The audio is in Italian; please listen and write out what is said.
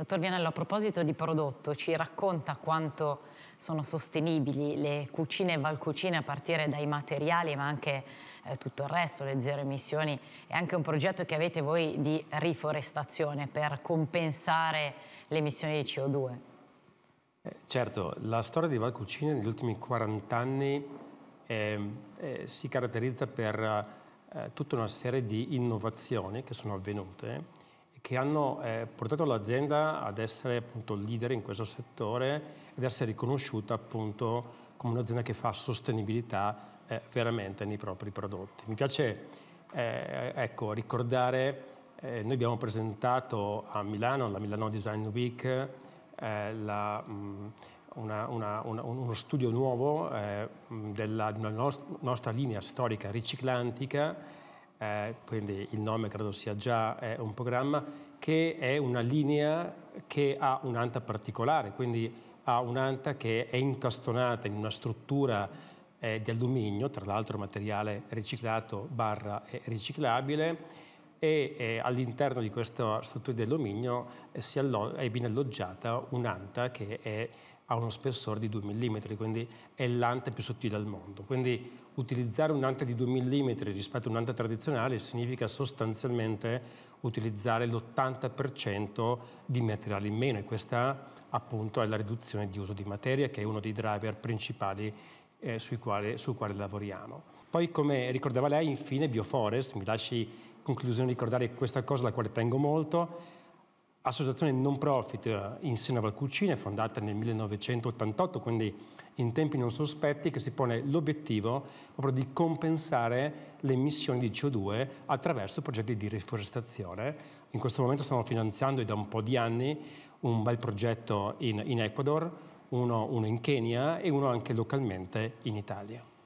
Dottor Vianello, a proposito di prodotto, ci racconta quanto sono sostenibili le cucine e valcucine a partire dai materiali ma anche eh, tutto il resto, le zero emissioni e anche un progetto che avete voi di riforestazione per compensare le emissioni di CO2. Eh, certo, la storia di Valcucine negli ultimi 40 anni ehm, eh, si caratterizza per eh, tutta una serie di innovazioni che sono avvenute che hanno eh, portato l'azienda ad essere appunto leader in questo settore ed essere riconosciuta appunto come un'azienda che fa sostenibilità eh, veramente nei propri prodotti. Mi piace eh, ecco, ricordare, eh, noi abbiamo presentato a Milano, alla Milano Design Week, eh, la, mh, mm, una, una, una, uno studio nuovo eh, della, della nostra linea storica riciclantica eh, quindi il nome credo sia già eh, un programma, che è una linea che ha un'anta particolare, quindi ha un'anta che è incastonata in una struttura eh, di alluminio, tra l'altro materiale riciclato barra eh, riciclabile, e eh, all'interno di questa struttura di alluminio eh, allo è ben alloggiata un'anta che è, ha uno spessore di 2 mm, quindi è l'anta più sottile al mondo. Quindi utilizzare un'anta di 2 mm rispetto a un'anta tradizionale significa sostanzialmente utilizzare l'80% di materiale in meno e questa appunto è la riduzione di uso di materia che è uno dei driver principali eh, sul, quale, sul quale lavoriamo. Poi, come ricordava lei, infine Bioforest, mi lasci in conclusione ricordare questa cosa alla quale tengo molto, associazione non profit eh, in seno a Valcucine, fondata nel 1988, quindi in tempi non sospetti, che si pone l'obiettivo proprio di compensare le emissioni di CO2 attraverso progetti di riforestazione. In questo momento stiamo finanziando da un po' di anni un bel progetto in, in Ecuador, uno, uno in Kenya e uno anche localmente in Italia.